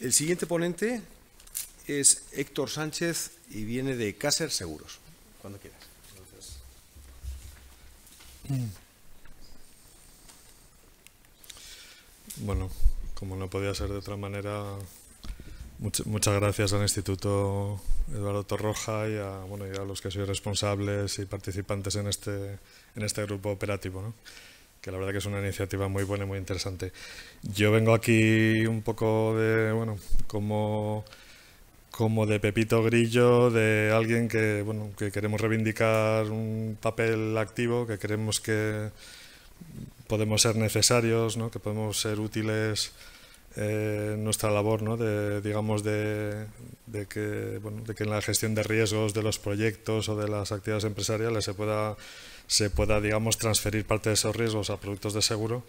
El siguiente ponente es Héctor Sánchez y viene de Cácer Seguros. Cuando quieras. Bueno, como no podía ser de otra manera, muchas gracias al Instituto Eduardo Torroja y a, bueno, y a los que soy responsables y participantes en este, en este grupo operativo que la verdad que es una iniciativa muy buena y muy interesante. Yo vengo aquí un poco de, bueno, como, como de Pepito Grillo, de alguien que, bueno, que queremos reivindicar un papel activo, que queremos que podemos ser necesarios, que podemos ser útiles eh, en nuestra labor, ¿no? de, digamos, de, de, que, bueno, de que en la gestión de riesgos de los proyectos o de las actividades empresariales se pueda se pueda, digamos, transferir parte de esos riesgos a productos de seguro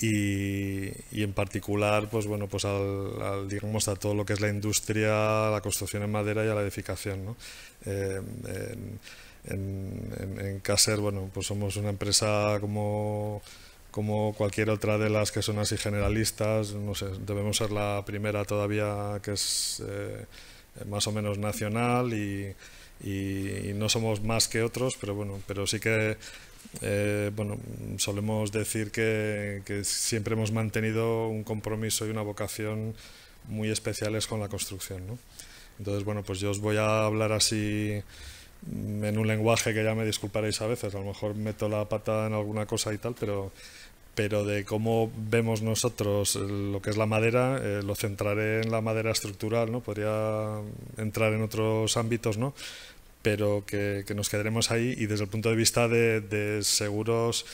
y, en particular, pues bueno, pues al, digamos, a todo lo que es la industria, la construcción en madera y a la edificación, ¿no? Eh, en, Caser, bueno, pues somos una empresa como como cualquier otra de las que son así generalistas, no sé, debemos ser la primera todavía que es eh, más o menos nacional y, y, no somos más que otros, pero bueno, pero sí que eh, bueno, solemos decir que, que, siempre hemos mantenido un compromiso y una vocación muy especiales con la construcción. ¿no? Entonces, bueno, pues yo os voy a hablar así en un lenguaje que ya me disculparéis a veces, a lo mejor meto la pata en alguna cosa y tal, pero pero de cómo vemos nosotros eh, lo que es la madera, eh, lo centraré en la madera estructural, ¿no? Podría entrar en otros ámbitos, ¿no? Pero que, nos quedaremos ahí y desde el punto de vista de, seguros,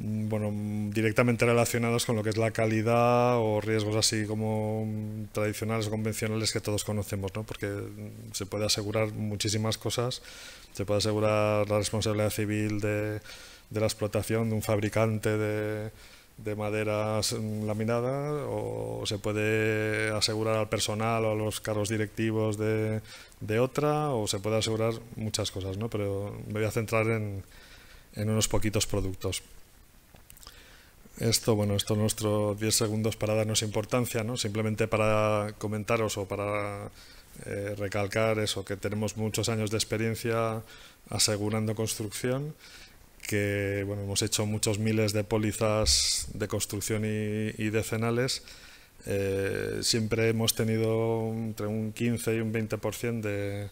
mm, bueno, directamente relacionados con lo que es la calidad o riesgos así como mm, tradicionales o convencionales que todos conocemos, Porque mm, se puede asegurar muchísimas cosas, se puede asegurar la responsabilidad civil de de la explotación de un fabricante de, de maderas laminadas o se puede asegurar al personal o a los cargos directivos de, otra o se puede asegurar muchas cosas, ¿no? pero me voy a centrar en, unos poquitos productos. Esto, bueno, estos nuestros 10 segundos para darnos importancia, ¿no? simplemente para comentaros o para eh, recalcar eso, que tenemos muchos años de experiencia asegurando construcción que bueno, hemos hecho muchos miles de pólizas de construcción y, y decenales, eh, siempre hemos tenido entre un 15 y un 20%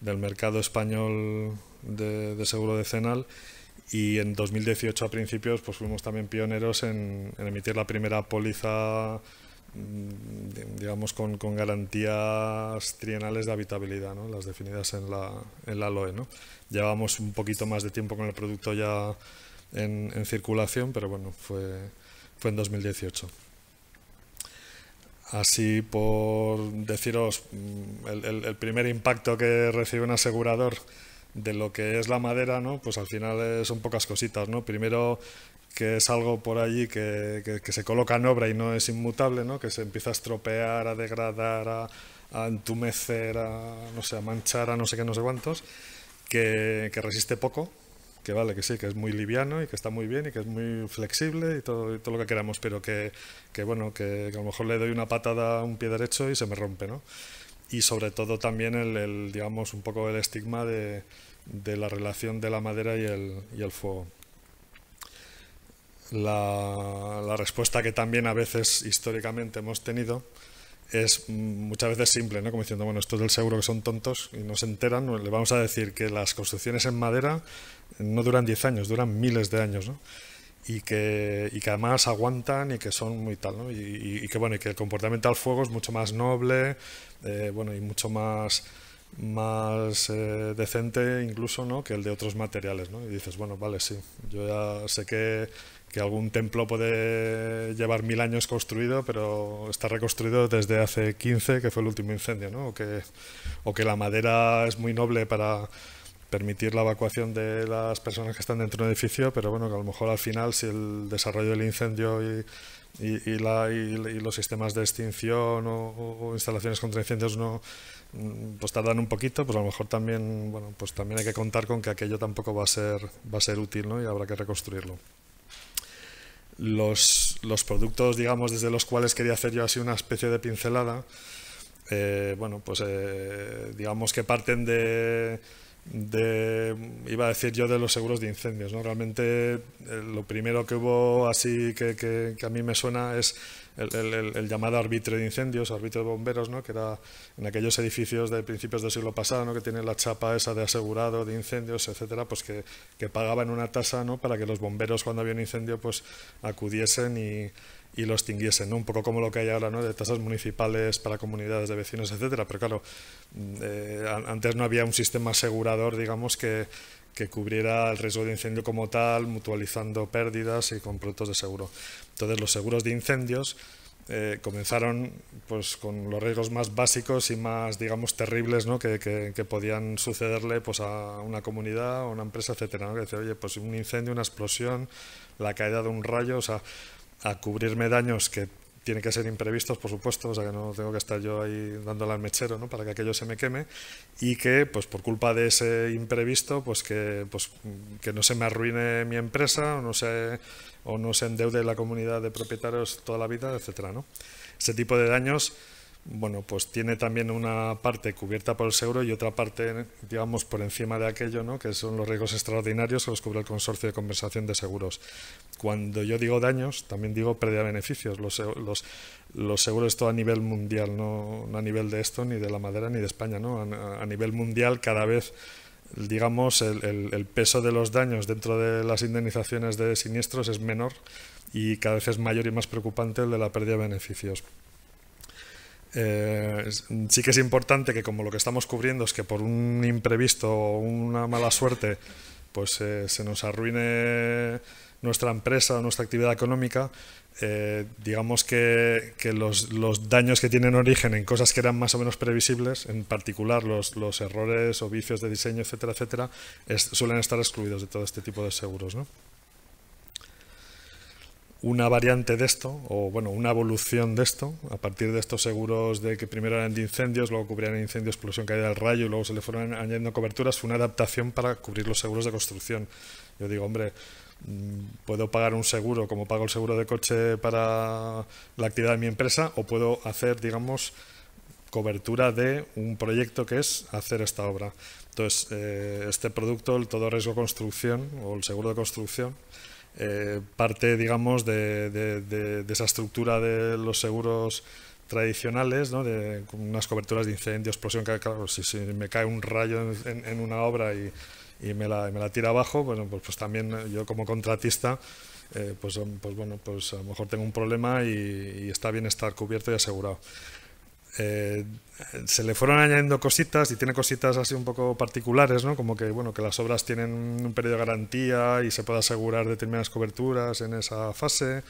del mercado español de, de, seguro decenal y en 2018 a principios pues fuimos también pioneros en, en emitir la primera póliza Mm, digamos, con, garantías trienales de habitabilidad, las definidas en la, en la LOE. ¿no? Llevamos un poquito más de tiempo con el producto ya en, circulación, pero bueno, fue, en 2018. Así por deciros, mm, el primer impacto que recibe un asegurador de lo que es la madera, ¿no? Pues al final son pocas cositas, ¿no? Primero que es algo por allí que, se coloca en obra y no es inmutable, ¿no? Que se empieza a estropear, a degradar, a, entumecer, a, no sé, a manchar, a no sé qué, no sé cuántos, que, resiste poco, que vale, que sí, que es muy liviano y que está muy bien y que es muy flexible y todo, y todo lo que queramos, pero que, bueno, que, a lo mejor le doy una patada a un pie derecho y se me rompe, ¿no? y sobre todo también el, digamos un poco el estigma de, de la relación de la madera y el, y el fuego. La, la, respuesta que también a veces históricamente hemos tenido es muchas veces simple, ¿no? Como diciendo, bueno, esto es del seguro que son tontos y no se enteran, le vamos a decir que las construcciones en madera no duran 10 años, duran miles de años, ¿no? y que, y que además aguantan y que son muy tal, ¿no? Y, que bueno, y que el comportamiento al fuego es mucho más noble, eh, bueno, y mucho más más eh, decente incluso ¿no? que el de otros materiales. ¿no? Y dices, bueno, vale, sí, yo ya sé que, que, algún templo puede llevar mil años construido, pero está reconstruido desde hace 15, que fue el último incendio, ¿no? o, que, o que la madera es muy noble para permitir la evacuación de las personas que están dentro de un edificio, pero bueno, que a lo mejor al final si el desarrollo del incendio y, los sistemas de extinción o, instalaciones contra incendios no mm, pues tardan un poquito, pues a lo mejor también bueno, pues también hay que contar con que aquello tampoco va a ser va a ser útil, ¿no? Y habrá que reconstruirlo. Los, productos, digamos, desde los cuales quería hacer yo así una especie de pincelada, eh, bueno, pues eh, digamos que parten de, de, iba a decir yo, de los seguros de incendios. ¿no? Realmente eh, lo primero que hubo así que, a mí me suena es el, llamado árbitro de incendios, árbitro de bomberos, ¿no? que era en aquellos edificios de principios del siglo pasado, ¿no? que tienen la chapa esa de asegurado de incendios, etcétera, pues que, pagaban una tasa ¿no? para que los bomberos cuando había un incendio pues acudiesen y y lo extinguiesen, Un poco como lo que hay ahora, ¿no? De tasas municipales para comunidades de vecinos, etcétera. Pero claro, mm, eh, antes no había un sistema asegurador, digamos, que, que cubriera el riesgo de incendio como tal, mutualizando pérdidas y con productos de seguro. Entonces, los seguros de incendios eh, comenzaron pues, con los riesgos más básicos y más, digamos, terribles ¿no? que, que, podían sucederle pues, a una comunidad, a una empresa, etcétera. ¿no? Que decía, oye, pues un incendio, una explosión, la caída de un rayo, o sea, a cubrirme daños que tienen que ser imprevistos, por supuesto, o sea que no tengo que estar yo ahí dándole al mechero ¿no? para que aquello se me queme y que, pues por culpa de ese imprevisto, pues que, pues, que no se me arruine mi empresa o no, se, o no se endeude la comunidad de propietarios toda la vida, etcétera, ¿no? Ese tipo de daños bueno, pues tiene también una parte cubierta por el seguro y otra parte, digamos, por encima de aquello, ¿no? que son los riesgos extraordinarios que los cubre el Consorcio de conversación de Seguros. Cuando yo digo daños, también digo pérdida de beneficios. Los, seguros, todo a nivel mundial, no, a nivel de esto, ni de la madera, ni de España. A, nivel mundial, cada vez digamos, el, peso de los daños dentro de las indemnizaciones de siniestros es menor y cada vez es mayor y más preocupante el de la pérdida de beneficios. Eh, sí que es importante que como lo que estamos cubriendo es que por un imprevisto o una mala suerte pues eh, se nos arruine nuestra empresa o nuestra actividad económica, eh, digamos que, los, daños que tienen origen en cosas que eran más o menos previsibles, en particular los, errores o vicios de diseño, etcétera, etcétera, suelen estar excluidos de todo este tipo de seguros. ¿no? una variante de esto, o bueno, una evolución de esto, a partir de estos seguros de que primero eran de incendios, luego cubrían incendios, explosión, caída del rayo, y luego se le fueron añadiendo coberturas, fue una adaptación para cubrir los seguros de construcción. Yo digo, hombre, mm, puedo pagar un seguro como pago el seguro de coche para la actividad de mi empresa, o puedo hacer, digamos, cobertura de un proyecto que es hacer esta obra. Entonces, eh, este producto, el todo riesgo construcción o el seguro de construcción, eh, parte, digamos, de, esa estructura de los seguros tradicionales, ¿no? de unas coberturas de incendios, explosión, que, si, me cae un rayo en, una obra y, me, la, tira abajo, pues, pues también eh, yo como contratista, eh, pues, pues, bueno, pues a lo mejor tengo un problema y, y está bien estar cubierto y asegurado. Eh, se le fueron añadiendo cositas y tiene cositas así un poco particulares, ¿no? Como que, bueno, que las obras tienen un periodo de garantía y se puede asegurar determinadas coberturas en esa fase.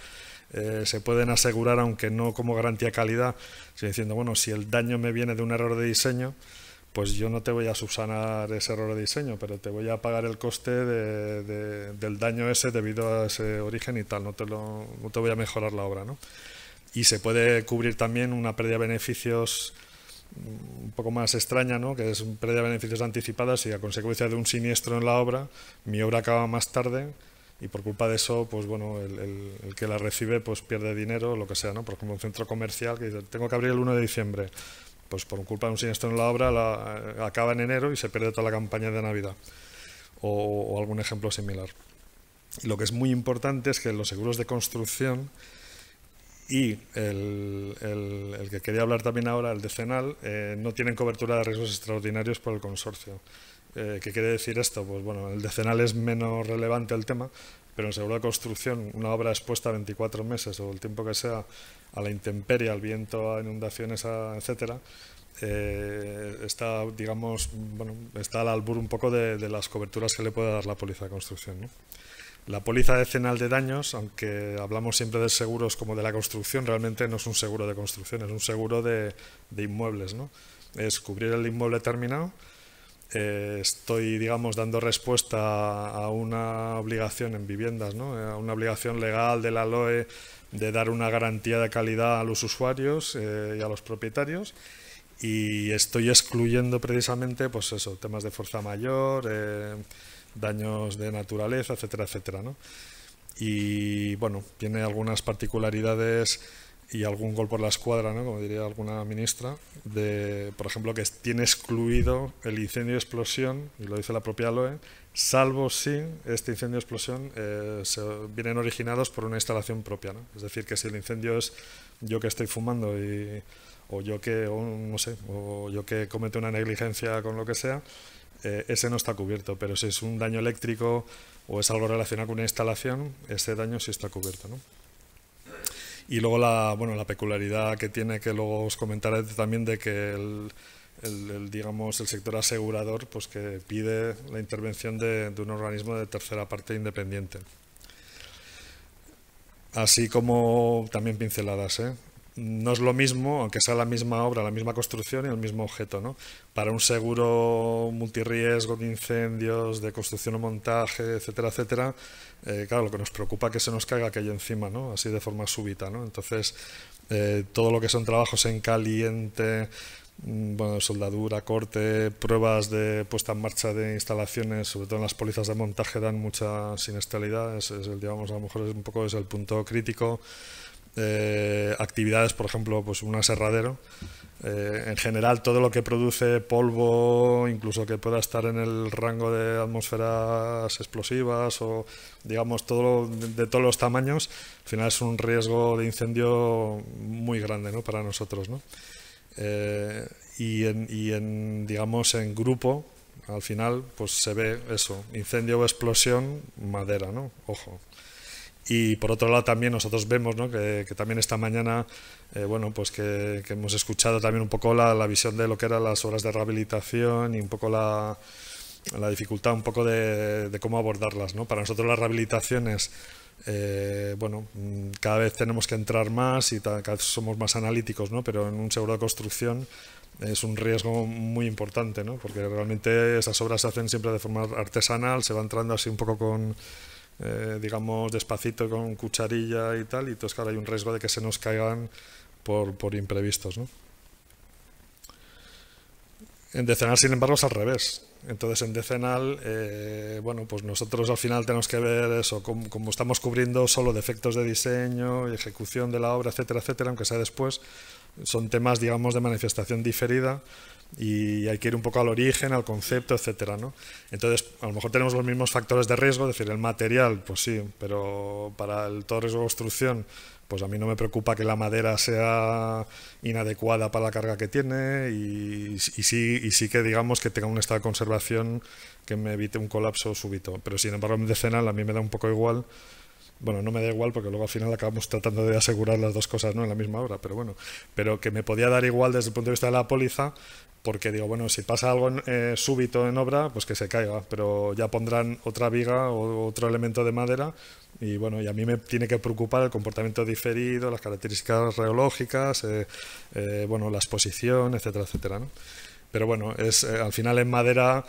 Eh, se pueden asegurar, aunque no como garantía calidad, sino diciendo, bueno, si el daño me viene de un error de diseño, pues yo no te voy a subsanar ese error de diseño, pero te voy a pagar el coste del daño ese debido a ese origen y tal, no te, lo, no te voy a mejorar la obra, ¿no? y se puede cubrir también una pérdida de beneficios un poco más extraña, ¿no? que es pérdida de beneficios anticipadas y a consecuencia de un siniestro en la obra, mi obra acaba más tarde y por culpa de eso, pues bueno, el, que la recibe pues pierde dinero lo que sea, ¿no? Por ejemplo, un centro comercial que dice, tengo que abrir el 1 de diciembre, pues por culpa de un siniestro en la obra eh, acaba en enero y se pierde toda la campaña de Navidad o, algún ejemplo similar. lo que es muy importante es que los seguros de construcción y el, que quería hablar también ahora, el decenal, eh, no tienen cobertura de riesgos extraordinarios por el consorcio. Eh, ¿Qué quiere decir esto? Pues bueno, el decenal es menos relevante al tema, pero en seguro de construcción, una obra expuesta a 24 meses o el tiempo que sea a la intemperie, al viento, a inundaciones, etcétera, eh, está, digamos, bueno, está al albur un poco de, de, las coberturas que le puede dar la póliza de construcción. ¿no? La póliza decenal de daños, aunque hablamos siempre de seguros como de la construcción, realmente no es un seguro de construcción, es un seguro de, inmuebles. Es cubrir el inmueble terminado. Eh, estoy, digamos, dando respuesta a una obligación en viviendas, ¿no? Eh, a una obligación legal de la LOE de dar una garantía de calidad a los usuarios eh, y a los propietarios y estoy excluyendo precisamente pues eso temas de fuerza mayor daños de naturaleza, etcétera, etcétera. ¿no? Y bueno, tiene algunas particularidades y algún gol por la escuadra, ¿no? como diría alguna ministra, de, por ejemplo, que tiene excluido el incendio explosión, y lo dice la propia LOE, salvo si este incendio explosión eh, se, vienen originados por una instalación propia. ¿no? Es decir, que si el incendio es yo que estoy fumando y, o yo que, no sé, o yo que cometo una negligencia con lo que sea, eh, ese no está cubierto, pero si es un daño eléctrico o es algo relacionado con una instalación, ese daño sí está cubierto. Y luego la, bueno, la peculiaridad que tiene, que luego os comentaré también, de que el, digamos, el sector asegurador pues que pide la intervención de, de un organismo de tercera parte independiente así como también pinceladas. ¿eh? no es lo mismo, aunque sea la misma obra, la misma construcción y el mismo objeto, Para un seguro multirriesgo de incendios, de construcción o montaje, etcétera, etcétera, eh, claro, lo que nos preocupa es que se nos caiga aquello encima, ¿no? Así de forma súbita, ¿no? Entonces, eh, todo lo que son trabajos en caliente, mm, bueno, soldadura, corte, pruebas de puesta en marcha de instalaciones, sobre todo en las pólizas de montaje dan mucha sinestralidad, el, digamos, a lo mejor es un poco es el punto crítico. Eh, actividades, por ejemplo, pues un aserradero. Eh, en general, todo lo que produce polvo, incluso que pueda estar en el rango de atmósferas explosivas o, digamos, todo de, todos los tamaños, al final es un riesgo de incendio muy grande para nosotros. Eh, y, en, y en, digamos, en grupo, al final, pues se ve eso, incendio o explosión, madera, ¿no? Ojo. Y por otro lado también nosotros vemos que, también esta mañana, eh, bueno, pues que, hemos escuchado también un poco la, visión de lo que eran las obras de rehabilitación y un poco la, la dificultad un poco de, cómo abordarlas. ¿no? Para nosotros las rehabilitaciones, eh, bueno, mm, cada vez tenemos que entrar más y cada vez somos más analíticos, ¿no? pero en un seguro de construcción es un riesgo muy importante, ¿no? porque realmente esas obras se hacen siempre de forma artesanal, se va entrando así un poco con eh, digamos, despacito con cucharilla y tal, y entonces claro, hay un riesgo de que se nos caigan por, imprevistos. ¿no? En decenal, sin embargo, es al revés. Entonces, en decenal, eh, bueno, pues nosotros al final tenemos que ver eso, como, como, estamos cubriendo solo defectos de diseño y ejecución de la obra, etcétera, etcétera, aunque sea después, son temas, digamos, de manifestación diferida y hay que ir un poco al origen, al concepto, etcétera, ¿no? Entonces, a lo mejor tenemos los mismos factores de riesgo, es decir, el material, pues sí, pero para el todo riesgo de construcción, pues a mí no me preocupa que la madera sea inadecuada para la carga que tiene y, sí, que digamos que tenga un estado de conservación que me evite un colapso súbito. Pero sin embargo, en decenal a mí me da un poco igual bueno, no me da igual porque luego al final acabamos tratando de asegurar las dos cosas ¿no? en la misma hora, pero bueno, pero que me podía dar igual desde el punto de vista de la póliza, porque digo, bueno, si pasa algo eh, súbito en obra, pues que se caiga, pero ya pondrán otra viga o otro elemento de madera y bueno, y a mí me tiene que preocupar el comportamiento diferido, las características reológicas, eh, eh, bueno, la exposición, etcétera, etcétera, ¿no? Pero bueno, es, al final en madera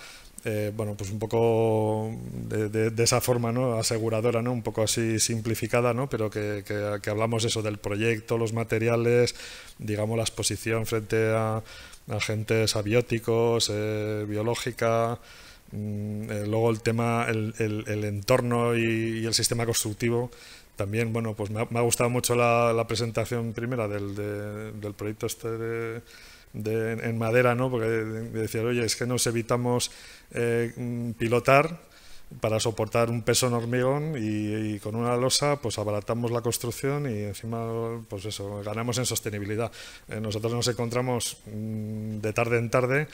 eh, bueno, pues un poco de, esa forma, ¿no? Aseguradora, ¿no? Un poco así simplificada, ¿no? Pero que, que, hablamos eso del proyecto, los materiales, digamos la exposición frente a agentes abióticos, eh, biológica, mm, eh, luego el tema, el, el, entorno y, el sistema constructivo. También, bueno, pues me ha, gustado mucho la, presentación primera del, del proyecto este de en madera, ¿no? Porque decían, oye, es que nos evitamos eh, pilotar para soportar un peso en hormigón y, con una losa pues abaratamos la construcción y encima pues eso ganamos en sostenibilidad eh, nosotros nos encontramos mm, de tarde en tarde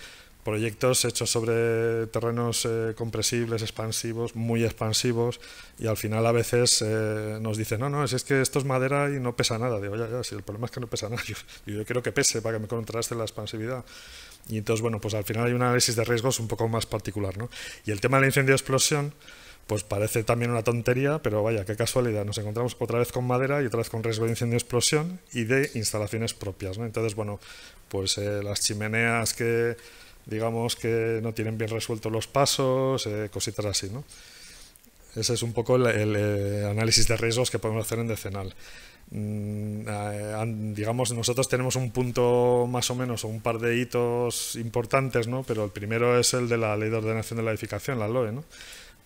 proyectos hechos sobre terrenos eh, compresibles, expansivos, muy expansivos, y al final a veces eh, nos dicen, no, no, si es que esto es madera y no pesa nada. Digo, ya, ya, si el problema es que no pesa nada, yo, quiero que pese para que me contraste la expansividad. Y entonces, bueno, pues al final hay un análisis de riesgos un poco más particular, ¿no? Y el tema del incendio de explosión, pues parece también una tontería, pero vaya, qué casualidad. Nos encontramos otra vez con madera y otra vez con riesgo de incendio explosión y de instalaciones propias, ¿no? Entonces, bueno, pues eh, las chimeneas que digamos que no tienen bien resueltos los pasos, eh, cositas así, ¿no? Ese es un poco el, eh, análisis de riesgos que podemos hacer en Decenal. Mm, eh, digamos, nosotros tenemos un punto más o menos, o un par de hitos importantes, ¿no? Pero el primero es el de la Ley de Ordenación de la Edificación, la LOE, ¿no?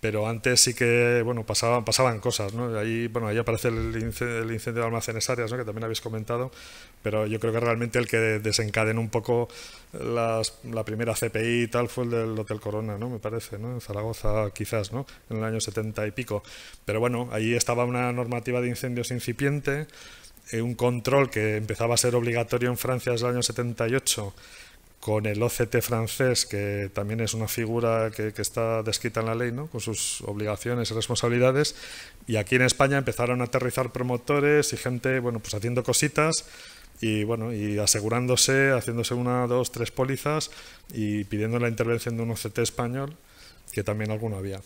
pero antes sí que bueno pasaban pasaban cosas ¿no? ahí bueno ahí aparece el incendio, de almacenes áreas ¿no? que también habéis comentado pero yo creo que realmente el que desencadenó un poco las, la primera CPI y tal fue el del Hotel Corona no me parece ¿no? en Zaragoza quizás no en el año 70 y pico pero bueno ahí estaba una normativa de incendios incipiente eh, un control que empezaba a ser obligatorio en Francia desde el año 78 con el OCT francés, que también es una figura que, está descrita en la ley, ¿no? con sus obligaciones y responsabilidades, y aquí en España empezaron a aterrizar promotores y gente bueno, pues haciendo cositas y, bueno, y asegurándose, haciéndose una, dos, tres pólizas y pidiendo la intervención de un OCT español, que también alguno había.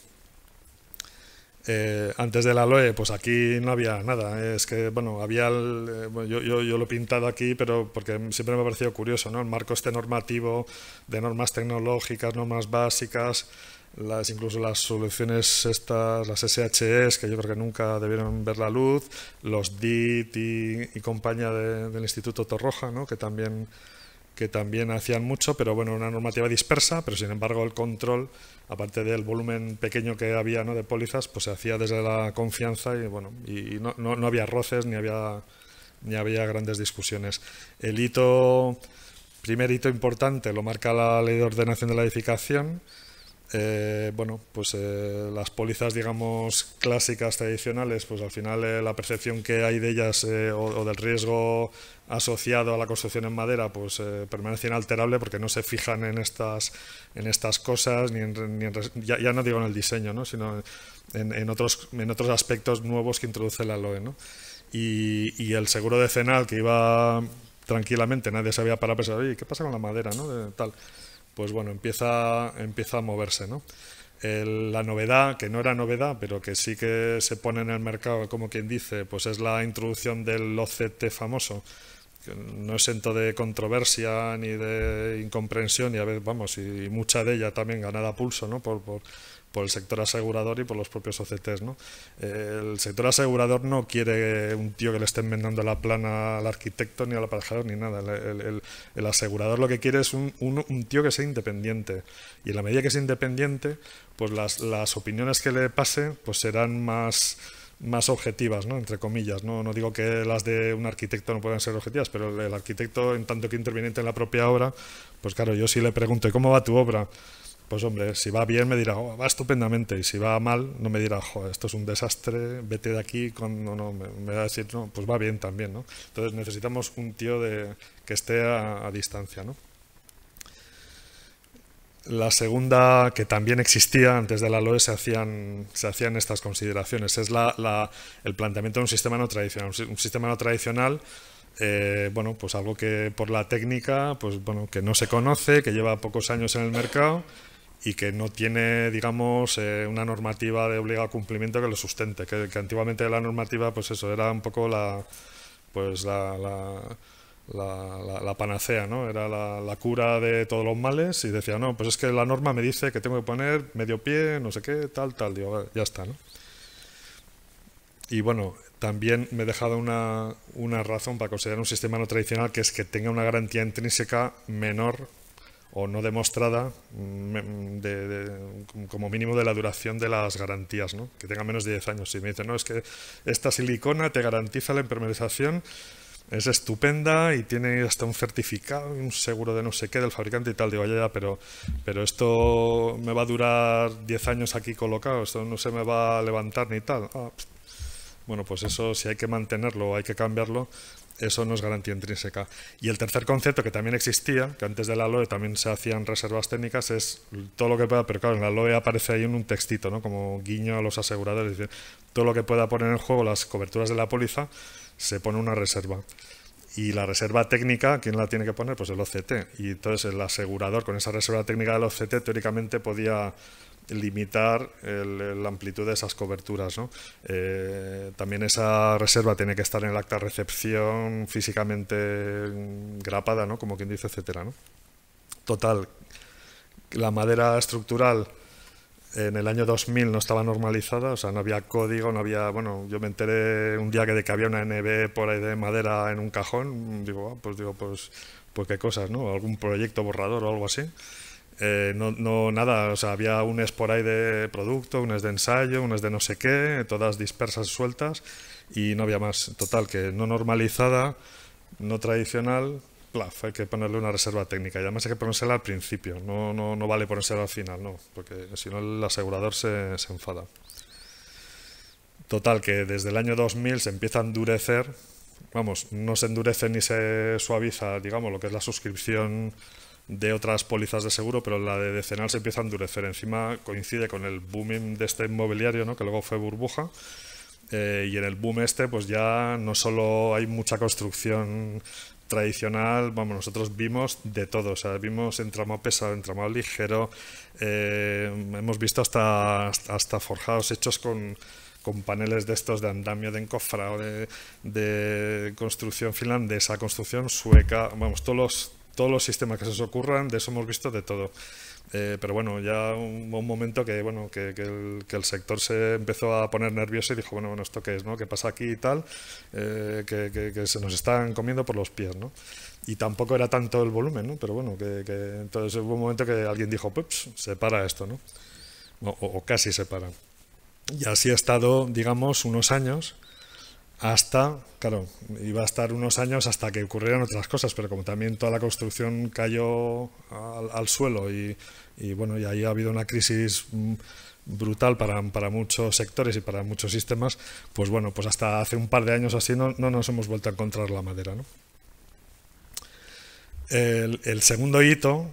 Eh, antes la aloe, pues aquí no había nada. Es que, bueno, había. Eh, yo, lo he pintado aquí, pero porque siempre me ha parecido curioso, ¿no? El marco este normativo de normas tecnológicas, normas básicas, las, incluso las soluciones estas, las SHEs, que yo creo que nunca debieron ver la luz, los DIT y, compañía del Instituto Torroja, ¿no? Que también que también hacían mucho, pero bueno, una normativa dispersa, pero sin embargo el control, aparte del volumen pequeño que había ¿no? de pólizas, pues se hacía desde la confianza y bueno, y no, no había roces ni había, ni había grandes discusiones. El hito, primer hito importante, lo marca la ley de ordenación de la edificación, eh, bueno, pues eh, las pólizas, digamos, clásicas, tradicionales, pues al final eh, la percepción que hay de ellas o, del riesgo asociado a la construcción en madera, pues permanece inalterable porque no se fijan en estas, en estas cosas, ni, ni ya, no digo en el diseño, ¿no? sino en, en, otros, en otros aspectos nuevos que introduce la LOE. ¿no? Y, el seguro decenal que iba tranquilamente, nadie sabía para pensar, oye, ¿qué pasa con la madera? ¿no? tal pues bueno, empieza, empieza a moverse, ¿no? la novedad, que no era novedad, pero que sí que se pone en el mercado, como quien dice, pues es la introducción del OCT famoso, no es exento de controversia ni de incomprensión y a ver, vamos, y, mucha de ella también ganada a pulso, ¿no? por por el sector asegurador y por los propios OCTs. ¿no? Eh, el sector asegurador no quiere un tío que le esté enmendando la plana al arquitecto ni al aparejador ni nada. El, asegurador lo que quiere es un, tío que sea independiente. Y en la medida que sea independiente, pues las, las opiniones que le pase pues serán más más objetivas, ¿no? entre comillas. ¿no? no digo que las de un arquitecto no puedan ser objetivas, pero el arquitecto, en tanto que interviniente en la propia obra, pues claro, yo sí le pregunto, ¿y cómo va tu obra? Pues hombre, si va bien me dirá, oh, va estupendamente, y si va mal no me dirá, esto es un desastre, vete de aquí, con... no, me, va a decir, no, pues va bien también, ¿no? Entonces necesitamos un tío de, que esté a, distancia, ¿no? La segunda, que también existía antes de la LOE, se hacían, se hacían estas consideraciones. Es la, el planteamiento de un sistema no tradicional. Un, sistema no tradicional, eh, bueno, pues algo que por la técnica, pues bueno, que no se conoce, que lleva pocos años en el mercado y que no tiene, digamos, eh, una normativa de obligado cumplimiento que lo sustente, que, antiguamente la normativa, pues eso, era un poco la, pues la, la, panacea, ¿no? Era la, cura de todos los males y decía, no, pues es que la norma me dice que tengo que poner medio pie, no sé qué, tal, tal, digo, ya está, ¿no? Y bueno, también me he dejado una, una razón para considerar un sistema no tradicional que es que tenga una garantía intrínseca menor o no demostrada mm, mm, mm, como mínimo de la duración de las garantías, ¿no? que tenga menos de 10 años. Si me dicen, no, es que esta silicona te garantiza la impermeabilización, es estupenda y tiene hasta un certificado, un seguro de no sé qué del fabricante y tal, digo, ya, ya, pero, pero esto me va a durar 10 años aquí colocado, esto no se me va a levantar ni tal. Ah, bueno, pues eso si hay que mantenerlo, hay que cambiarlo, eso no es garantía intrínseca. Y el tercer concepto que también existía, que antes de la LOE también se hacían reservas técnicas, es todo lo que pueda, pero claro, en la LOE aparece ahí en un textito, ¿no? como guiño a los aseguradores, decir, todo lo que pueda poner en juego las coberturas de la póliza, se pone una reserva. Y la reserva técnica, ¿quién la tiene que poner? Pues el OCT. Y entonces el asegurador con esa reserva técnica del OCT teóricamente podía limitar la amplitud de esas coberturas. Eh, también esa reserva tiene que estar en el acta de recepción físicamente grapada, como quien dice, etcétera. Total, la madera estructural en el año 2000 no estaba normalizada, o sea, no había código, no había, bueno, yo me enteré un día que de que había una NB por ahí de madera en un cajón, digo, ah, pues digo, pues, pues, qué cosas, ¿no? Algún proyecto borrador o algo así. Eh, no, nada, o sea, había por ahí de producto, unas de ensayo, es de no sé qué, todas dispersas, sueltas, y no había más. Total, que no normalizada, no tradicional, hay que ponerle una reserva técnica. Y además hay que ponérsela al principio, no, no, no vale ponérsela al final, no, porque si no el asegurador se, se enfada. Total, que desde el año 2000 se empieza a endurecer, vamos, no se endurece ni se suaviza, digamos, lo que es la suscripción de otras pólizas de seguro, pero la de decenal se empieza a endurecer. Encima coincide con el booming de este inmobiliario, ¿no? que luego fue burbuja. Eh, y en el boom este, pues ya no solo hay mucha construcción tradicional, vamos, nosotros vimos de todo, o sea, vimos entramado pesado, entramado ligero, eh, hemos visto hasta, hasta forjados hechos con, con paneles de estos de andamio, de encofrado, de, de construcción finlandesa, construcción sueca, vamos, todos los, todos los sistemas que se os ocurran, de eso hemos visto de todo. Eh, pero bueno, ya un, un momento que, bueno, que, el, sector se empezó a poner nervioso y dijo, bueno, ¿esto qué es? No? ¿Qué pasa aquí y tal? Eh, que, se nos están comiendo por los pies, ¿no? Y tampoco era tanto el volumen, ¿no? Pero bueno, que, entonces hubo un momento que alguien dijo, se para esto, ¿no? o casi se para. Y así ha estado, digamos, unos años hasta, claro, iba a estar unos años hasta que ocurrieran otras cosas, pero como también toda la construcción cayó al, suelo y, bueno, y ahí ha habido una crisis mm, brutal para, muchos sectores y para muchos sistemas, pues bueno, pues hasta hace un par de años así no, nos hemos vuelto a encontrar la madera, ¿no? el, el, segundo hito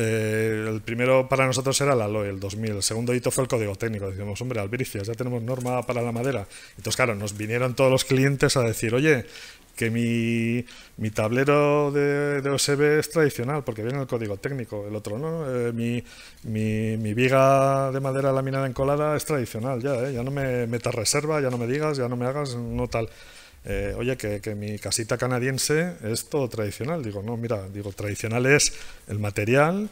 eh, el primero para nosotros era la LOE, el 2000. El segundo hito fue el código técnico. Decimos, hombre, albricias, ya tenemos norma para la madera. Entonces, claro, nos vinieron todos los clientes a decir, oye, que mi, tablero de, OSB es tradicional porque viene el código técnico. El otro, no, eh, mi, mi, viga de madera laminada encolada es tradicional, ya, eh, ya no me metas reserva, ya no me digas, ya no me hagas, no tal. Eh, oye, que, mi casita canadiense es todo tradicional. Digo, no, mira, digo, tradicional es el material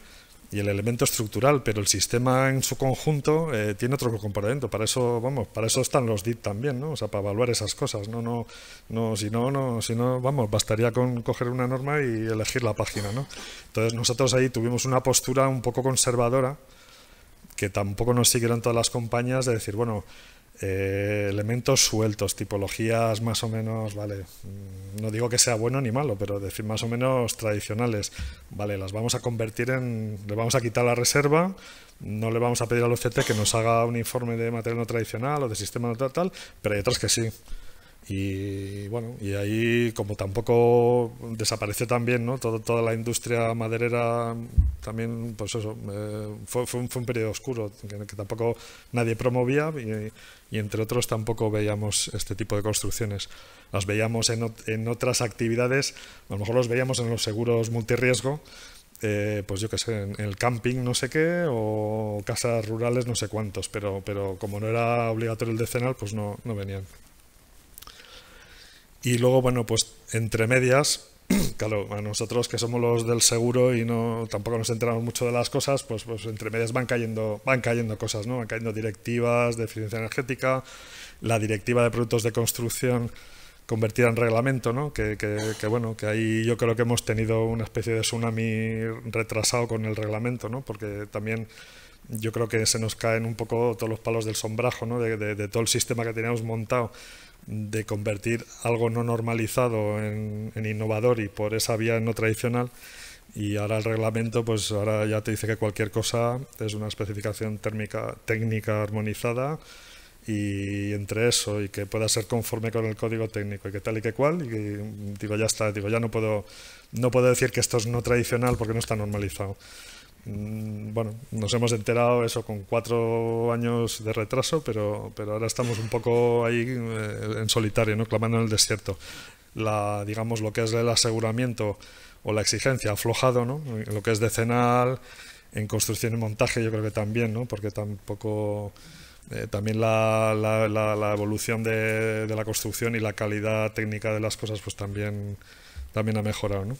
y el elemento estructural, pero el sistema en su conjunto eh, tiene otro componente. Para eso, vamos, para eso están los DIT también, ¿no? O sea, para evaluar esas cosas. No, no, no, si no, no, si no, vamos, bastaría con coger una norma y elegir la página, ¿no? Entonces nosotros ahí tuvimos una postura un poco conservadora que tampoco nos siguieron todas las compañías de decir, bueno, eh, elementos sueltos, tipologías más o menos, vale, mm, no digo que sea bueno ni malo, pero decir más o menos tradicionales, vale, las vamos a convertir en, le vamos a quitar la reserva, no le vamos a pedir al OCT que nos haga un informe de material no tradicional o de sistema no tal, tal, pero hay otras que sí. Y bueno, y ahí como tampoco desapareció también, ¿no? Todo, toda la industria maderera también, pues eso, eh, fue, un, periodo oscuro en que tampoco nadie promovía y, entre otros tampoco veíamos este tipo de construcciones. Las veíamos en, en otras actividades, a lo mejor los veíamos en los seguros multirriesgo, eh, pues yo que sé, en el camping no sé qué o casas rurales no sé cuántos, pero, pero como no era obligatorio el decenal, pues no, no venían. Y luego, bueno, pues entre medias, claro, a nosotros que somos los del seguro y no tampoco nos enteramos mucho de las cosas, pues, pues entre medias van cayendo, van cayendo cosas, ¿no? Van cayendo directivas de eficiencia energética, la directiva de productos de construcción convertida en reglamento, ¿no? Que, bueno, que ahí yo creo que hemos tenido una especie de tsunami retrasado con el reglamento, ¿no? Porque también yo creo que se nos caen un poco todos los palos del sombrajo, ¿no? De, de todo el sistema que teníamos montado de convertir algo no normalizado en, innovador y por esa vía no tradicional. Y ahora el reglamento, pues ahora ya te dice que cualquier cosa es una especificación térmica, técnica armonizada y entre eso y que pueda ser conforme con el código técnico y que tal y que cual. Y digo, ya está, digo, ya no puedo, no puedo decir que esto es no tradicional porque no está normalizado. Mm, bueno, nos hemos enterado eso con cuatro años de retraso, pero, ahora estamos un poco ahí eh, en solitario, ¿no? clamando en el desierto. La, digamos, lo que es el aseguramiento o la exigencia aflojado, ¿no? lo que es decenal, en construcción y montaje yo creo que también, ¿no? porque tampoco... Eh, también la, evolución de, de, la construcción y la calidad técnica de las cosas pues también, también ha mejorado, ¿no?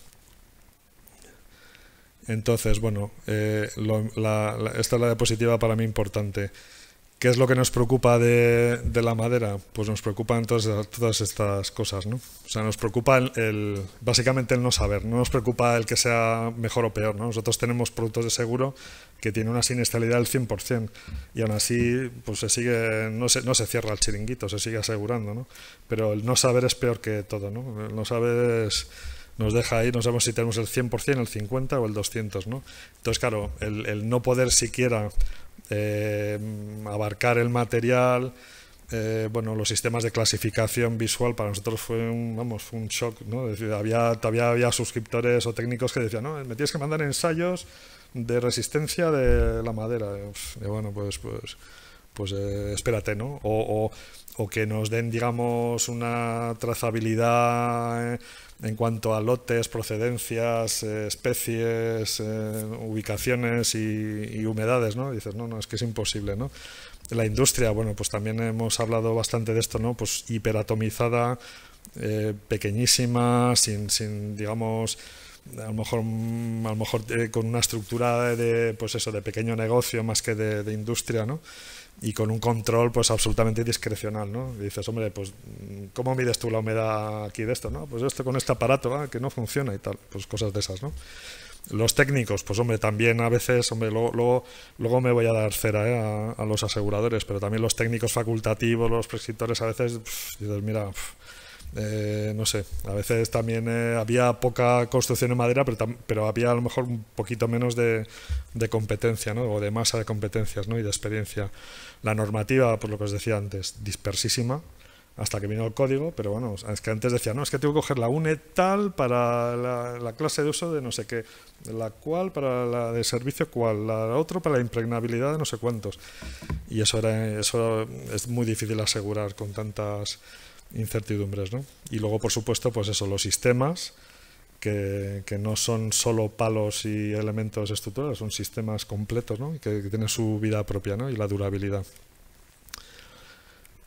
Entonces, bueno, eh, esta es la diapositiva para mí importante. ¿Qué es lo que nos preocupa de, la madera? Pues nos preocupan todas, estas cosas, ¿no? O sea, nos preocupa el, básicamente el no saber, no nos preocupa el que sea mejor o peor, ¿no? Nosotros tenemos productos de seguro que tienen una siniestralidad del 100% y aún así pues se sigue, no se, no se cierra el chiringuito, se sigue asegurando, ¿no? Pero el no saber es peor que todo, ¿no? El no saber es nos deja ahí, no sabemos si tenemos el 100%, el 50% o el 200%, ¿no? Entonces, claro, el, no poder siquiera eh, abarcar el material, eh, bueno, los sistemas de clasificación visual para nosotros fue un, vamos, fue un shock, ¿no? había, todavía había suscriptores o técnicos que decían, no, me tienes que mandar ensayos de resistencia de la madera. bueno, pues, pues, pues eh, espérate, ¿no? O, o o que nos den, digamos, una trazabilidad eh, en cuanto a lotes, procedencias, eh, especies, eh, ubicaciones y, humedades, ¿no? dices, no, no, es que es imposible, ¿no? La industria, bueno, pues también hemos hablado bastante de esto, ¿no? Pues hiperatomizada, pequeñísima, sin, sin, digamos, a lo mejor, a lo mejor con una estructura de, pues eso, de pequeño negocio más que de, de industria, ¿no? y con un control pues absolutamente discrecional, ¿no? Y dices, hombre, pues ¿cómo mides tú la humedad aquí de esto, no? Pues esto con este aparato, ah, que no funciona y tal, pues cosas de esas, ¿no? Los técnicos, pues hombre, también a veces, hombre, luego, luego, me voy a dar cera ¿eh? a, los aseguradores, pero también los técnicos facultativos, los prescriptores, a veces dices, mira, eh, no sé, a veces también eh, había poca construcción en madera, pero, pero había a lo mejor un poquito menos de, de competencia, ¿no? O de masa de competencias, ¿no? Y de experiencia. La normativa, por lo que os decía antes, dispersísima, hasta que vino el código, pero bueno, es que antes decía, no, es que tengo que coger la UNE tal para la, clase de uso de no sé qué, la cual para la de servicio cual, la otra para la impregnabilidad de no sé cuántos. Y eso, era, eso es muy difícil asegurar con tantas incertidumbres, ¿no? Y luego, por supuesto, pues eso, los sistemas, que, no son solo palos y elementos estructurales, son sistemas completos ¿no? que, tienen su vida propia y la durabilidad.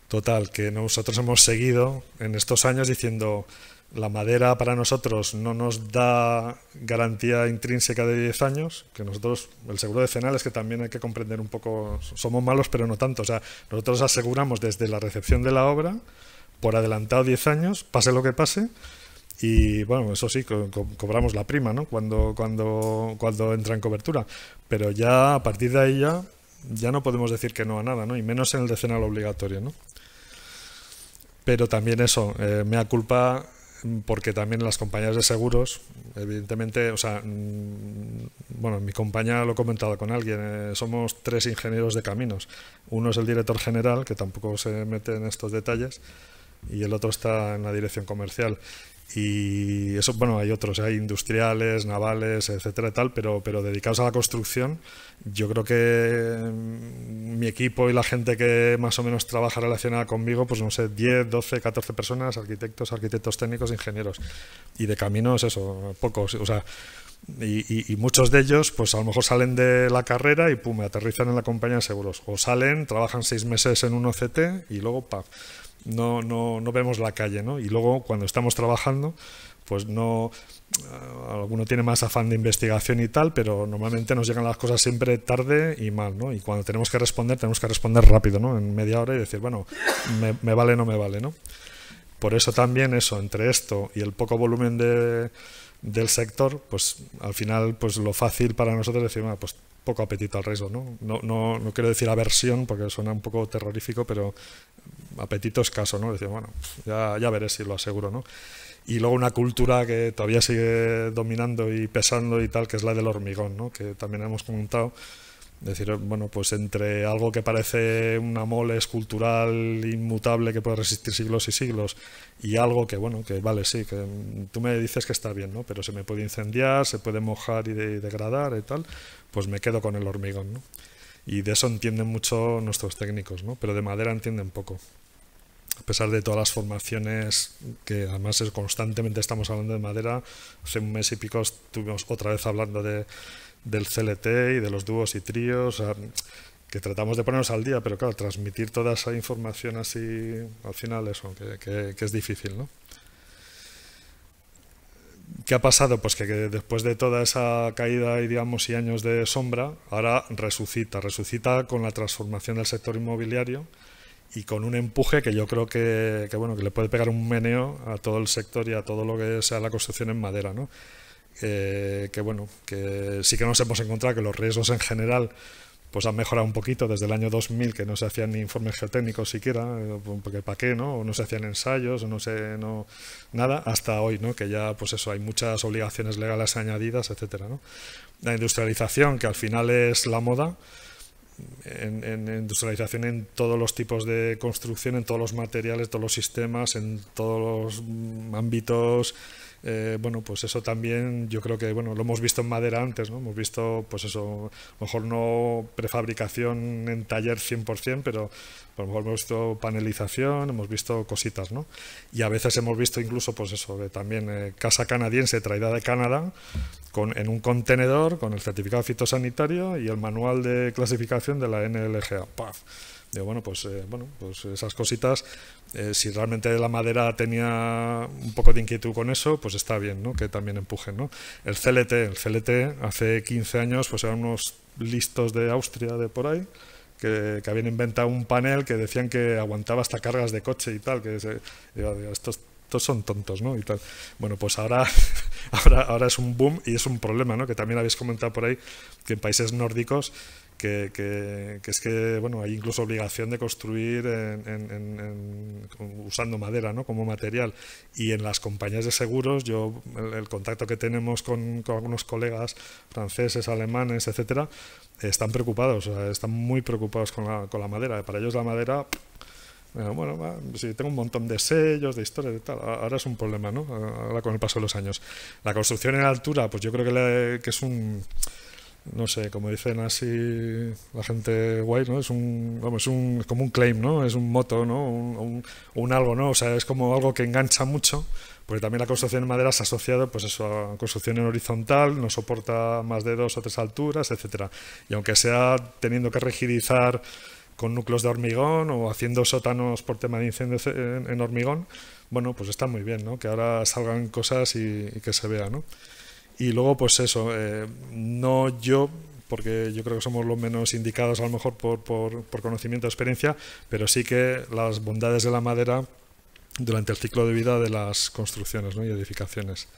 Total, que nosotros hemos seguido en estos años diciendo la madera para nosotros no nos da garantía intrínseca de 10 años, que nosotros, el seguro decenal es que también hay que comprender un poco, somos malos pero no tanto, o sea, nosotros aseguramos desde la recepción de la obra por adelantado 10 años, pase lo que pase, y bueno, eso sí, cobramos la prima, ¿no? Cuando, cuando, cuando entra en cobertura. Pero ya a partir de ahí ya, no podemos decir que no a nada, ¿no? Y menos en el decenal obligatorio, ¿no? Pero también eso, eh, me da culpa mm, porque también las compañías de seguros, evidentemente, o sea, mm, bueno, mi compañía lo he comentado con alguien, eh, somos tres ingenieros de caminos. Uno es el director general, que tampoco se mete en estos detalles, y el otro está en la dirección comercial. Y eso, bueno, hay otros, hay industriales, navales, etcétera y tal, pero, pero dedicados a la construcción, yo creo que mm, mi equipo y la gente que más o menos trabaja relacionada conmigo, pues no sé, 10, 12, 14 personas, arquitectos, arquitectos técnicos, ingenieros. Y de caminos, eso, pocos. O sea, y, muchos de ellos, pues a lo mejor salen de la carrera y pum, aterrizan en la compañía de seguros. O salen, trabajan seis meses en un OCT y luego, paf no, no, no vemos la calle, ¿no? Y luego cuando estamos trabajando, pues no eh, alguno tiene más afán de investigación y tal, pero normalmente nos llegan las cosas siempre tarde y mal, ¿no? Y cuando tenemos que responder, tenemos que responder rápido, ¿no? En media hora y decir, bueno, me, me vale, no me vale, ¿no? Por eso también eso, entre esto y el poco volumen del sector, pues al final pues lo fácil para nosotros es decir, pues poco apetito al riesgo. ¿no? No, no, no quiero decir aversión porque suena un poco terrorífico, pero apetito escaso. ¿no? Decir, bueno, ya, veré si lo aseguro. ¿no? Y luego una cultura que todavía sigue dominando y pesando y tal, que es la del hormigón, que también hemos comentado decir, bueno, pues entre algo que parece una mole escultural inmutable que puede resistir siglos y siglos y algo que, bueno, que vale, sí, que tú me dices que está bien, ¿no? Pero se me puede incendiar, se puede mojar y, degradar y tal, pues me quedo con el hormigón, ¿no? Y de eso entienden mucho nuestros técnicos, ¿no? Pero de madera entienden poco. A pesar de todas las formaciones, que además constantemente estamos hablando de madera, hace un mes y pico estuvimos otra vez hablando de del CLT y de los dúos y tríos, que tratamos de ponernos al día, pero claro, transmitir toda esa información así al final eso, que, es difícil, ¿no? ¿Qué ha pasado? Pues que, después de toda esa caída y digamos y años de sombra, ahora resucita, resucita con la transformación del sector inmobiliario y con un empuje que yo creo que, que bueno que le puede pegar un meneo a todo el sector y a todo lo que sea la construcción en madera, ¿no? Eh, que bueno, que sí que nos hemos encontrado que los riesgos en general pues han mejorado un poquito desde el año 2000 que no se hacían ni informes geotécnicos siquiera, eh, porque para qué, ¿no? O no se hacían ensayos, o no sé, no nada, hasta hoy, ¿no? Que ya pues eso hay muchas obligaciones legales añadidas, etcétera, La industrialización, que al final es la moda, en, industrialización en todos los tipos de construcción, en todos los materiales, todos los sistemas, en todos los ámbitos eh, bueno, pues eso también yo creo que, bueno, lo hemos visto en madera antes, ¿no? Hemos visto, pues eso, a lo mejor no prefabricación en taller 100%, pero a lo mejor hemos visto panelización, hemos visto cositas, ¿no? Y a veces hemos visto incluso, pues eso, de también eh, casa canadiense traída de Canadá con, en un contenedor con el certificado fitosanitario y el manual de clasificación de la NLGA. ¡Paf! Digo, bueno, pues, eh, bueno, pues esas cositas, eh, si realmente la madera tenía un poco de inquietud con eso, pues está bien, ¿no? Que también empujen, El CLT, el CLT hace 15 años, pues eran unos listos de Austria, de por ahí, que, habían inventado un panel que decían que aguantaba hasta cargas de coche y tal, que estos son tontos, ¿no? Y Bueno, pues ahora, ahora, ahora es un boom y es un problema, ¿no? Que también habéis comentado por ahí que en países nórdicos que, es que bueno hay incluso obligación de construir en, usando madera ¿no? como material y en las compañías de seguros yo el, contacto que tenemos con, algunos colegas franceses alemanes etcétera están preocupados están muy preocupados con la, con la madera para ellos la madera eh, bueno, si tengo un montón de sellos, de historias de tal, ahora es un problema, ¿no? Ahora con el paso de los años. La construcción en altura, pues yo creo que es un no sé, como dicen así la gente guay, ¿no? Es un, como un claim, ¿no? Es un moto, ¿no? Un, algo, ¿no? O sea, es como algo que engancha mucho, porque también la construcción en madera se ha asociado, pues eso, a construcción en horizontal, no soporta más de dos o tres alturas, etcétera. Y aunque sea teniendo que rigidizar con núcleos de hormigón o haciendo sótanos por tema de incendio en, hormigón, bueno, pues está muy bien, ¿no? Que ahora salgan cosas y, que se vea, ¿no? Y luego, pues eso, eh, no yo, porque yo creo que somos los menos indicados a lo mejor por, conocimiento o experiencia, pero sí que las bondades de la madera durante el ciclo de vida de las construcciones y edificaciones.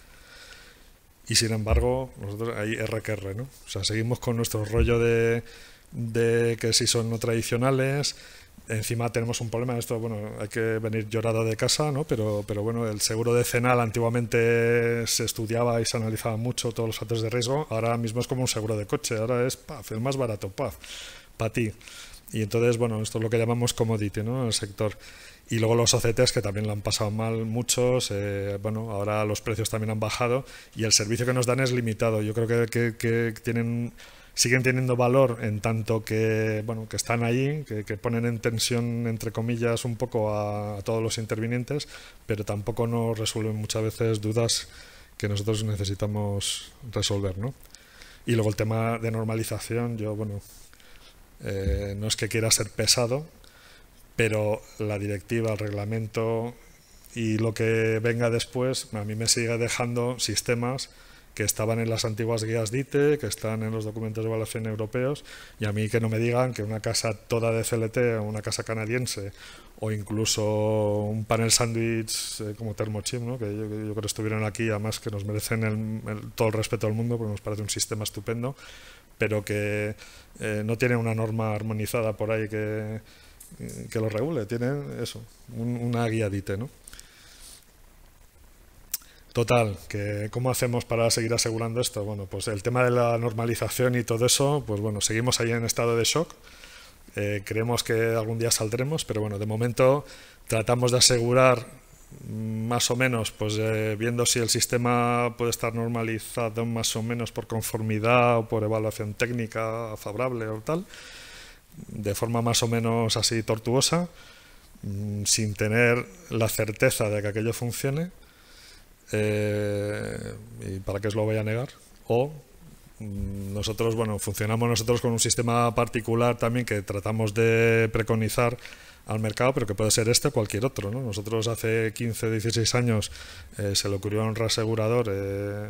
Y sin embargo, nosotros ahí RQR, ¿no? O sea, seguimos con nuestro rollo de, de que si son no tradicionales, Encima tenemos un problema, esto, bueno, hay que venir llorado de casa, ¿no? Pero, pero bueno, el seguro de Cenal antiguamente se estudiaba y se analizaba mucho todos los factores de riesgo, ahora mismo es como un seguro de coche, ahora es, paf, el más barato, paf, para ti. Y entonces, bueno, esto es lo que llamamos commodity, ¿no? El sector. Y luego los OCTs que también lo han pasado mal muchos, eh, bueno, ahora los precios también han bajado y el servicio que nos dan es limitado. Yo creo que, que tienen siguen teniendo valor en tanto que, bueno, que están ahí, que, ponen en tensión, entre comillas, un poco a, todos los intervinientes, pero tampoco nos resuelven muchas veces dudas que nosotros necesitamos resolver, ¿no? Y luego el tema de normalización, yo, bueno, eh, no es que quiera ser pesado, pero la directiva, el reglamento y lo que venga después, a mí me sigue dejando sistemas que estaban en las antiguas guías DITE, que están en los documentos de evaluación europeos, y a mí que no me digan que una casa toda de CLT, una casa canadiense, o incluso un panel sándwich eh, como Thermochip, ¿no? que yo, creo que estuvieron aquí, además que nos merecen todo el respeto del mundo, porque nos parece un sistema estupendo, pero que eh, no tiene una norma armonizada por ahí que, eh, que lo regule, tienen eso, una guía DITE, ¿no? Total, que ¿cómo hacemos para seguir asegurando esto? Bueno, pues el tema de la normalización y todo eso, pues bueno, seguimos ahí en estado de shock. Eh, creemos que algún día saldremos, pero bueno, de momento tratamos de asegurar mm, más o menos, pues eh, viendo si el sistema puede estar normalizado más o menos por conformidad o por evaluación técnica favorable o tal, de forma más o menos así tortuosa, mm, sin tener la certeza de que aquello funcione eh, ¿y para qué os lo voy a negar? O mm, nosotros, bueno, funcionamos nosotros con un sistema particular también que tratamos de preconizar al mercado, pero que puede ser este o cualquier otro. ¿no? Nosotros hace 15, 16 años eh, se le ocurrió a un reasegurador, eh,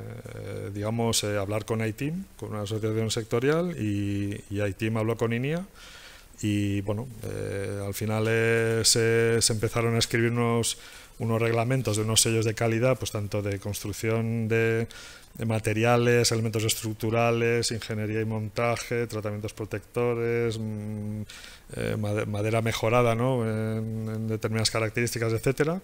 digamos, hablar con ITIM, con una asociación sectorial, y, y ITIM habló con INIA. Y bueno, al final se, se empezaron a escribirnos unos reglamentos de unos sellos de calidad, pues tanto de construcción de, materiales, elementos estructurales, ingeniería y montaje, tratamientos protectores, mm, eh, madera mejorada ¿no? en, en, determinadas características, etcétera,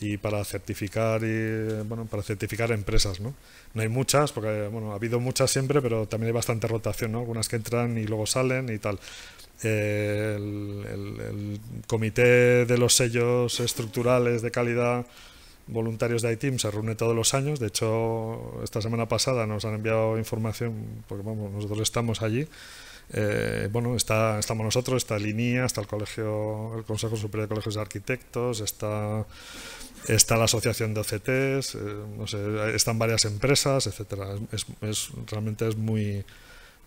y para certificar y bueno, para certificar empresas, ¿no? No hay muchas, porque bueno, ha habido muchas siempre, pero también hay bastante rotación, ¿no? Algunas que entran y luego salen y tal el, comité de los sellos estructurales de calidad voluntarios de ITIM se reúne todos los años. De hecho, esta semana pasada nos han enviado información, porque vamos, nosotros estamos allí. Eh, bueno, está, estamos nosotros, está INIA, está el colegio, el Consejo Superior de Colegios de Arquitectos, está, está la Asociación de OCTs, eh, están varias empresas, etcétera. Es, es, realmente es muy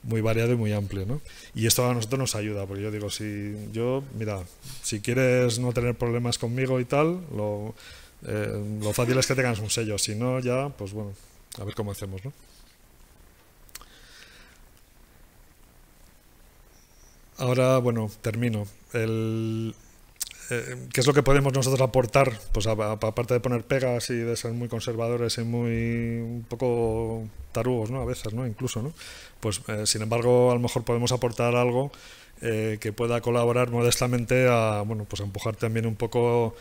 muy variado y muy amplio, ¿no? Y esto a nosotros nos ayuda, porque yo digo, si yo, mira, si quieres no tener problemas conmigo y tal, lo, eh, fácil es que tengas un sello, si no ya, pues bueno, a ver cómo hacemos, ¿no? Ahora, bueno, termino. El, eh, ¿qué es lo que podemos nosotros aportar? Pues aparte de poner pegas y de ser muy conservadores y muy un poco tarugos, ¿no? A veces, ¿no? Incluso, ¿no? Pues eh, sin embargo, a lo mejor podemos aportar algo eh, que pueda colaborar modestamente a, bueno, pues a empujar también un poco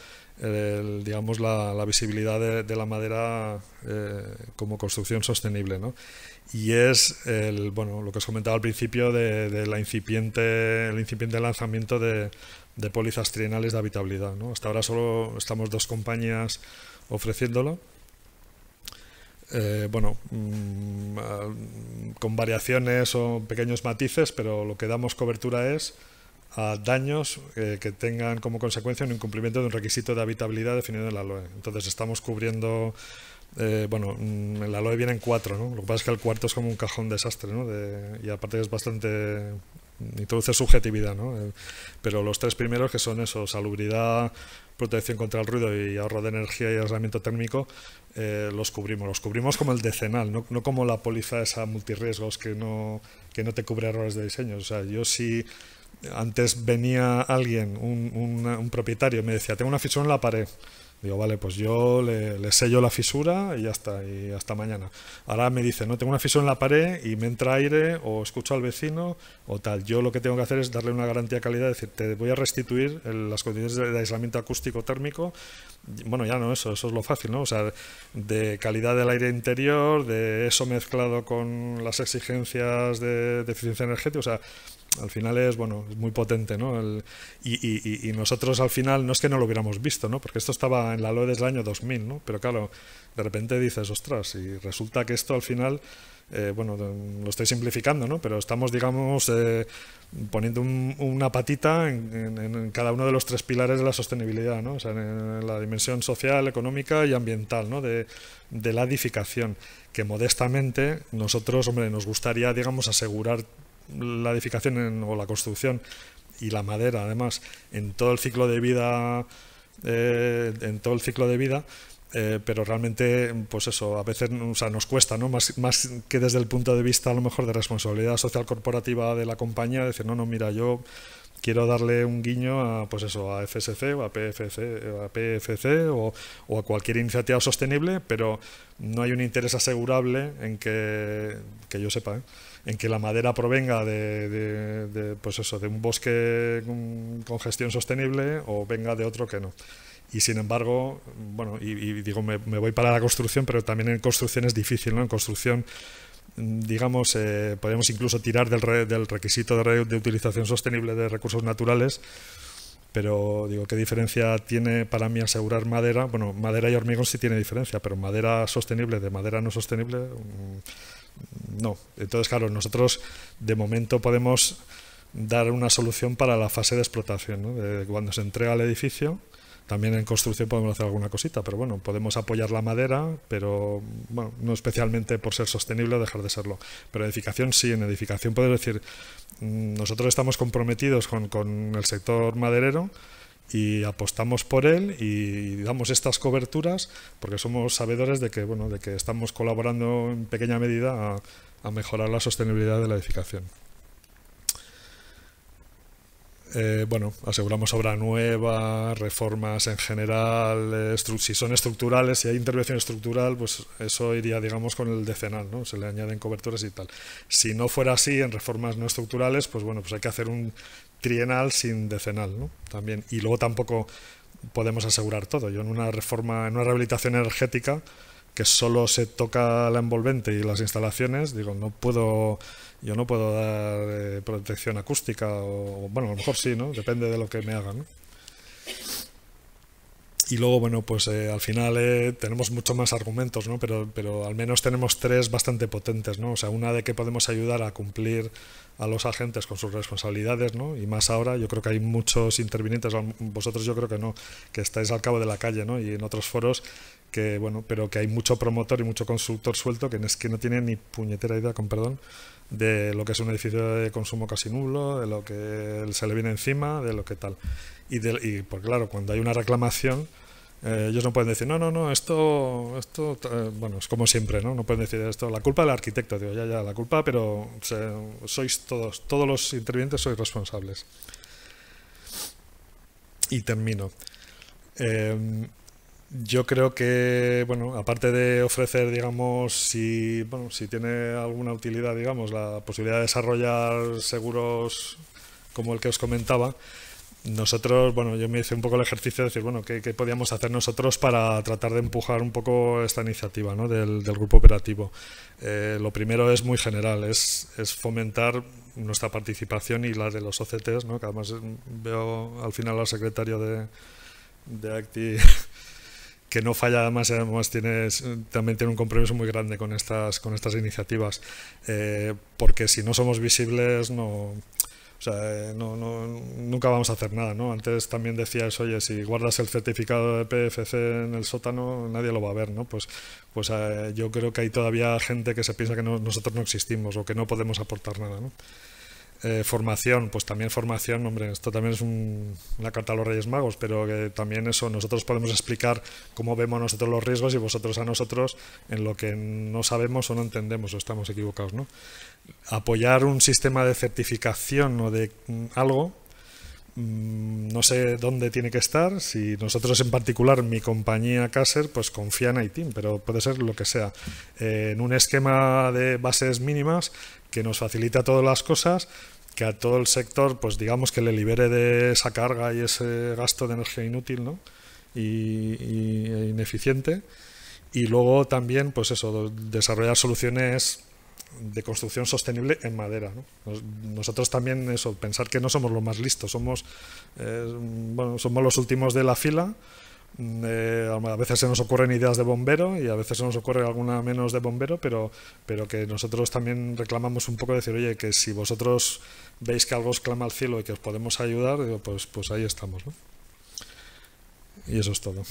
digamos, la, visibilidad de, la madera como construcción sostenible. ¿no? Y es bueno, lo que os comentaba al principio de, de la incipiente, el incipiente lanzamiento de, de pólizas trienales de habitabilidad. Hasta ahora solo estamos dos compañías ofreciéndolo. Eh, bueno, mm, con variaciones o pequeños matices, pero lo que damos cobertura es a daños eh, que tengan como consecuencia un incumplimiento de un requisito de habitabilidad definido en la LOE. Entonces estamos cubriendo, eh, bueno, mm, en la LOE vienen cuatro, Lo que pasa es que el cuarto es como un cajón desastre, ¿no? y aparte es bastante introduce subjetividad, ¿no? Eh, pero los tres primeros, que son eso, salubridad, protección contra el ruido y ahorro de energía y aislamiento térmico, eh, los cubrimos. Los cubrimos como el decenal, no, como la póliza esa multirriesgos que no, que no te cubre errores de diseño. O sea, yo sí... Si antes venía alguien, un, propietario, me decía, tengo una fisura en la pared, Digo, vale, pues yo le, sello la fisura y ya está, y hasta mañana. Ahora me dice, no, tengo una fisura en la pared y me entra aire o escucho al vecino o tal. Yo lo que tengo que hacer es darle una garantía de calidad, decir, te voy a restituir las condiciones de, aislamiento acústico térmico. Bueno, ya no, eso, eso es lo fácil, ¿no? O sea, de calidad del aire interior, de eso mezclado con las exigencias de, de eficiencia energética, o sea, al final es, bueno, muy potente, y, nosotros al final no es que no lo hubiéramos visto, Porque esto estaba en la LOE desde el año 2000, Pero claro, de repente dices, ostras, y resulta que esto al final... Eh, bueno, lo estoy simplificando, ¿no? Pero estamos, digamos, eh, poniendo una patita en, cada uno de los tres pilares de la sostenibilidad, en, la dimensión social, económica y ambiental, De, de la edificación, que modestamente nosotros, hombre, nos gustaría, digamos, asegurar la edificación o la construcción y la madera, además, en todo el ciclo de vida, eh, en todo el ciclo de vida, eh, pero realmente, pues eso, a veces nos cuesta, ¿no? Más, que desde el punto de vista, a lo mejor, de responsabilidad social corporativa de la compañía, decir, no, no, mira, yo quiero darle un guiño a, pues eso, a FSC o a PFC, a PFC o, a cualquier iniciativa sostenible, pero no hay un interés asegurable en que, que yo sepa, ¿eh? en que la madera provenga de, de, pues eso, de un bosque con gestión sostenible o venga de otro que no. Y sin embargo, bueno, y, digo, me, voy para la construcción, pero también en construcción es difícil, ¿no? En construcción, digamos, eh, podemos incluso tirar del, del requisito de, de utilización sostenible de recursos naturales, pero digo, ¿qué diferencia tiene para mí asegurar madera? Bueno, madera y hormigón sí tiene diferencia, pero madera sostenible de madera no sostenible mm, no. Entonces, claro, nosotros de momento podemos dar una solución para la fase de explotación, cuando se entrega el edificio. También en construcción podemos hacer alguna cosita, pero bueno, podemos apoyar la madera, pero no especialmente por ser sostenible o dejar de serlo. Pero edificación sí, en edificación podemos decir, mm, nosotros estamos comprometidos con el sector maderero, y apostamos por él y damos estas coberturas porque somos sabedores de que, bueno, de que estamos colaborando en pequeña medida a, mejorar la sostenibilidad de la edificación. Eh, bueno, aseguramos obra nueva, reformas en general, si son estructurales, si hay intervención estructural, pues eso iría, digamos, con el decenal, ¿no? Se le añaden coberturas y tal. Si no fuera así, en reformas no estructurales, pues bueno, pues hay que hacer un trienal sin decenal, ¿no? También. Y luego tampoco podemos asegurar todo. Yo en una reforma, en una rehabilitación energética que solo se toca la envolvente y las instalaciones, digo, no puedo, yo no puedo dar eh, protección acústica o, bueno, a lo mejor sí, ¿no? Depende de lo que me hagan, y luego, bueno, pues eh, al final eh, tenemos muchos más argumentos, ¿no? Pero, pero al menos tenemos tres bastante potentes, ¿no? O sea, una de que podemos ayudar a cumplir a los agentes con sus responsabilidades, ¿no? Y más ahora, yo creo que hay muchos intervinientes, vosotros yo creo que no, que estáis al cabo de la calle, ¿no? Y en otros foros que, bueno, pero que hay mucho promotor y mucho consultor suelto que es que no tiene ni puñetera idea, con perdón, de lo que es un edificio de consumo casi nulo, de lo que se le viene encima, de lo que tal. Y, de, y por pues claro, cuando hay una reclamación, eh, ellos no pueden decir, no, no, no, esto, esto eh, bueno, es como siempre, ¿no? No pueden decir esto, la culpa del arquitecto, digo, ya, ya, la culpa, pero sois todos, todos los intervinientes sois responsables. Y termino. Em, yo creo que, bueno, aparte de ofrecer, digamos, si, bueno, si tiene alguna utilidad, digamos, la posibilidad de desarrollar seguros como el que os comentaba, nosotros, bueno, yo me hice un poco el ejercicio de decir, bueno, ¿qué, podíamos hacer nosotros para tratar de empujar un poco esta iniciativa ¿no? del, grupo operativo? Eh, lo primero es muy general, es, fomentar nuestra participación y la de los OCTs, ¿no? que además veo al final al secretario de, ACTI que no falla además, además tiene, también tiene un compromiso muy grande con estas, con estas iniciativas, eh, porque si no somos visibles no, o sea, eh, nunca vamos a hacer nada, Antes también decías, oye, si guardas el certificado de PFC en el sótano, nadie lo va a ver, ¿no? Pues, pues eh, yo creo que hay todavía gente que se piensa que nosotros no existimos o que no podemos aportar nada, ¿no? Eh, formación, pues también formación, hombre, esto también es una carta a los Reyes Magos, pero también eso, nosotros podemos explicar cómo vemos nosotros los riesgos y vosotros a nosotros en lo que no sabemos o no entendemos o estamos equivocados, ¿no? Apoyar un sistema de certificación o de mm, algo, mm, no sé dónde tiene que estar. Si nosotros en particular, mi compañía Caser, pues confía en ITIM, pero puede ser lo que sea. Eh, en un esquema de bases mínimas que nos facilita todas las cosas, que a todo el sector, pues digamos que le libere de esa carga y ese gasto de energía inútil ¿no? y, e ineficiente. Y luego también, pues eso, desarrollar soluciones de construcción sostenible en madera. Nosotros también eso, pensar que no somos los más listos, somos, eh, somos los últimos de la fila, Mm, eh, a veces se nos ocurren ideas de bombero y a veces se nos ocurre alguna menos de bombero, pero, pero que nosotros también reclamamos un poco decir, oye, que si vosotros veis que algo os clama al cielo y que os podemos ayudar, pues, pues ahí estamos. Y eso es todo.